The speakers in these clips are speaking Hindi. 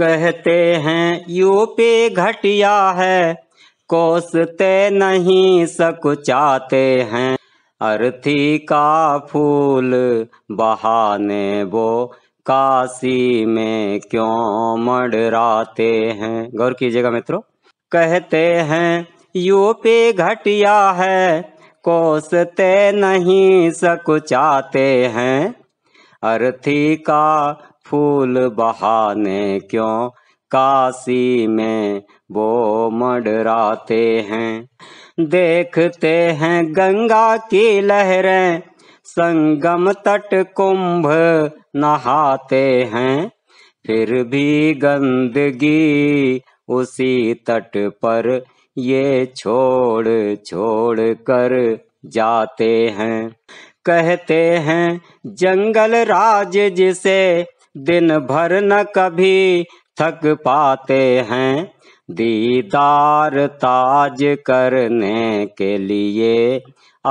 कहते हैं यूपी घटिया है कोसते नहीं सकुचाते हैं अर्थी का फूल बहाने वो काशी में क्यों मडराते हैं गौर कीजिएगा मित्रों कहते हैं यूपी घटिया है कोसते नहीं सकुचाते हैं अर्थी का फूल बहाने क्यों काशी में वो मडराते हैं देखते हैं गंगा की लहरें संगम तट कुंभ नहाते हैं फिर भी गंदगी उसी तट पर ये छोड़ छोड़ कर जाते हैं कहते हैं जंगल राज जिसे दिन भर न कभी थक पाते हैं दीदार ताज करने के लिए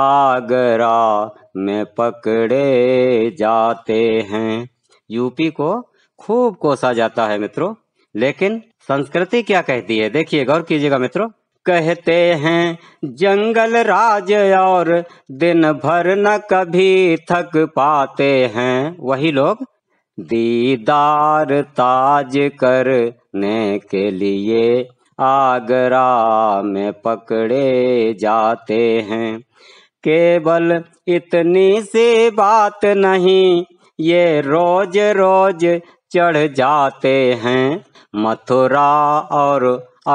आगरा में पकड़े जाते हैं यूपी को खूब कोसा जाता है मित्रों लेकिन संस्कृति क्या कहती है देखिए गौर कीजिएगा मित्रों कहते हैं जंगल राज और दिन भर न कभी थक पाते हैं वही लोग दीदार ताज करने के लिए आगरा में पकड़े जाते हैं केवल इतनी सी बात नहीं ये रोज रोज चढ़ जाते हैं मथुरा और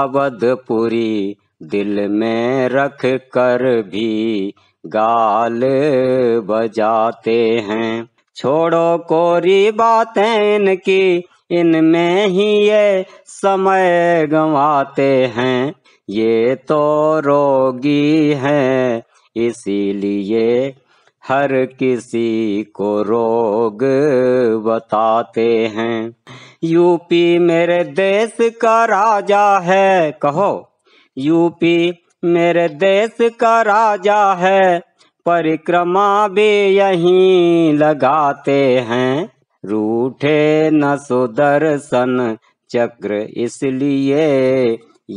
अवधपुरी दिल में रख कर भी गाल बजाते हैं छोड़ो कोरी बातें इनकी इनमें ही ये समय गंवाते हैं ये तो रोगी हैं इसीलिए हर किसी को रोग बताते हैं यूपी मेरे देश का राजा है कहो यूपी मेरे देश का राजा है परिक्रमा भी यही लगाते हैं रूठे न सुदर्शन चक्र इसलिए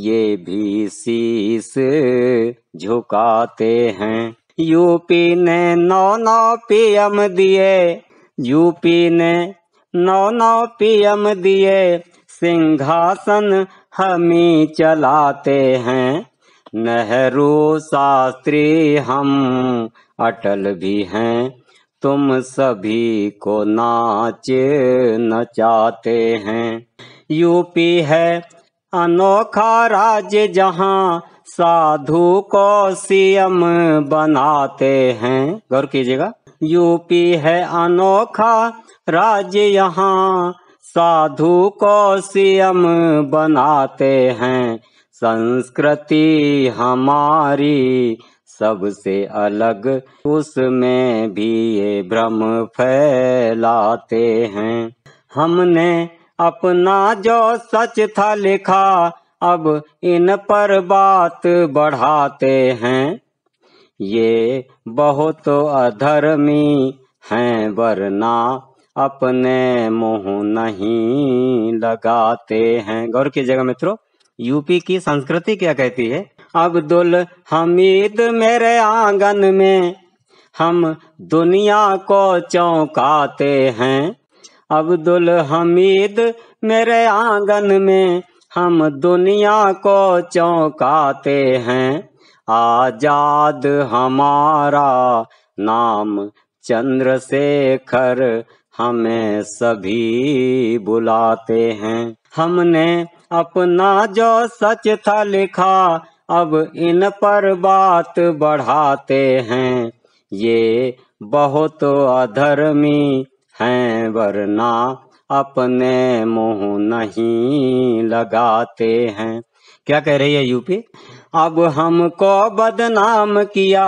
ये भी शीस झुकाते हैं यूपी ने नौ नौ पीएम दिए यूपी ने नौ नौ पीएम दिए सिंहासन हमी चलाते हैं नेहरू शास्त्री हम अटल भी हैं तुम सभी को नाचे नचाते हैं यूपी है अनोखा राज्य जहाँ साधु को सीएम बनाते हैं गौर कीजिएगा यूपी है अनोखा राज्य यहाँ साधु को सीएम बनाते हैं संस्कृति हमारी सबसे अलग उसमें भी ये भ्रम फैलाते हैं हमने अपना जो सच था लिखा अब इन पर बात बढ़ाते हैं ये बहुत अधर्मी हैं वरना अपने मुंह नहीं लगाते हैं गौर की जगह मित्रों यूपी की संस्कृति क्या कहती है अब्दुल हमीद मेरे आंगन में हम दुनिया को चौंकाते हैं अब्दुल हमीद मेरे आंगन में हम दुनिया को चौंकाते हैं आजाद हमारा नाम चंद्रशेखर हमें सभी बुलाते हैं हमने अपना जो सच था लिखा अब इन पर बात बढ़ाते हैं ये बहुत अधर्मी हैं वरना अपने मुंह नहीं लगाते हैं क्या कह रही है यूपी अब हमको बदनाम किया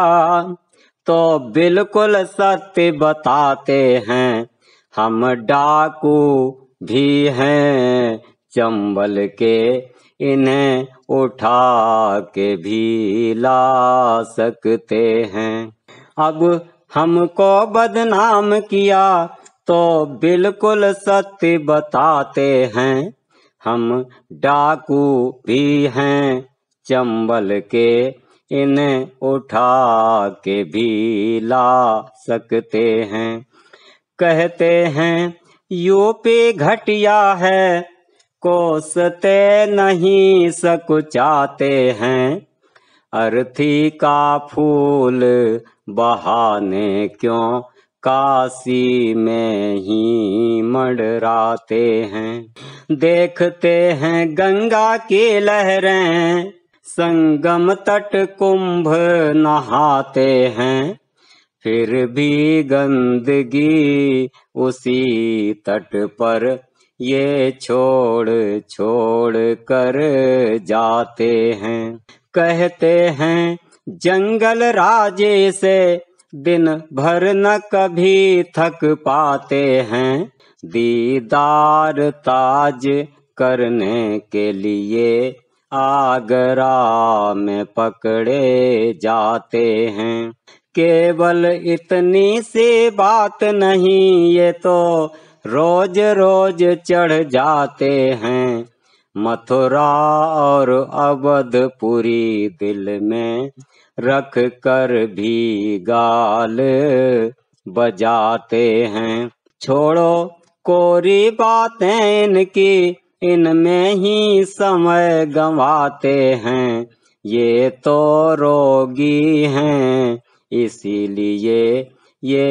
तो बिल्कुल सत्य बताते हैं हम डाकू भी हैं चंबल के इन्हें उठा के भी ला सकते हैं अब हमको बदनाम किया तो बिल्कुल सत्य बताते हैं हम डाकू भी हैं चंबल के इन्हें उठा के भी ला सकते हैं कहते हैं यूपी घटिया है कोसते नहीं सकुचाते हैं अर्थी का फूल बहाने क्यों काशी में ही मडराते हैं देखते हैं गंगा की लहरें संगम तट कुंभ नहाते हैं फिर भी गंदगी उसी तट पर ये छोड़ छोड़ कर जाते हैं कहते हैं जंगल राजे से दिन भर न कभी थक पाते हैं दीदार ताज करने के लिए आगरा में पकड़े जाते हैं केवल इतनी सी बात नहीं ये तो रोज रोज चढ़ जाते हैं मथुरा और अवधपुरी दिल में रख कर भी गाल बजाते हैं छोड़ो कोरी बातें इनकी इनमें ही समय गंवाते हैं ये तो रोगी हैं इसीलिए ये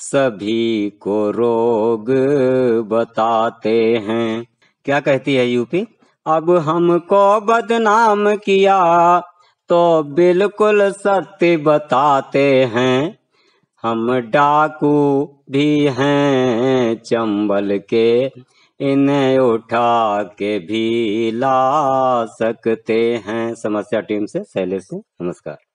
सभी को रोग बताते हैं क्या कहती है यूपी अब हमको बदनाम किया तो बिल्कुल सत्य बताते हैं हम डाकू भी हैं चंबल के इन्हें उठा के भी ला सकते हैं समस्या टीम से शैलेश नमस्कार